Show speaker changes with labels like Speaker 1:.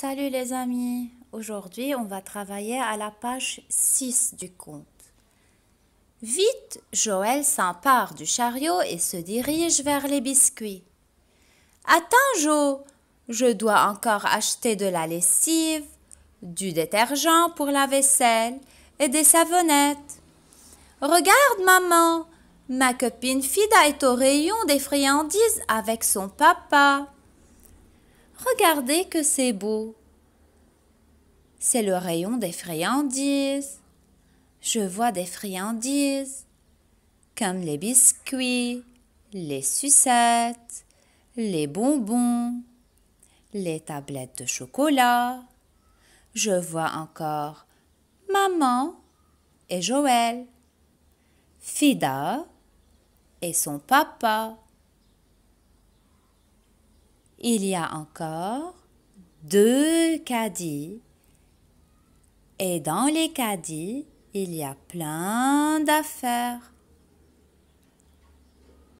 Speaker 1: Salut les amis, aujourd'hui on va travailler à la page 6 du compte. Vite, Joël s'empare du chariot et se dirige vers les biscuits. Attends Jo, je dois encore acheter de la lessive, du détergent pour la vaisselle et des savonnettes. Regarde maman, ma copine Fida est au rayon des friandises avec son papa. Regardez que c'est beau. C'est le rayon des friandises. Je vois des friandises comme les biscuits, les sucettes, les bonbons, les tablettes de chocolat. Je vois encore maman et Joël, Fida et son papa. Il y a encore deux caddies. Et dans les caddies, il y a plein d'affaires.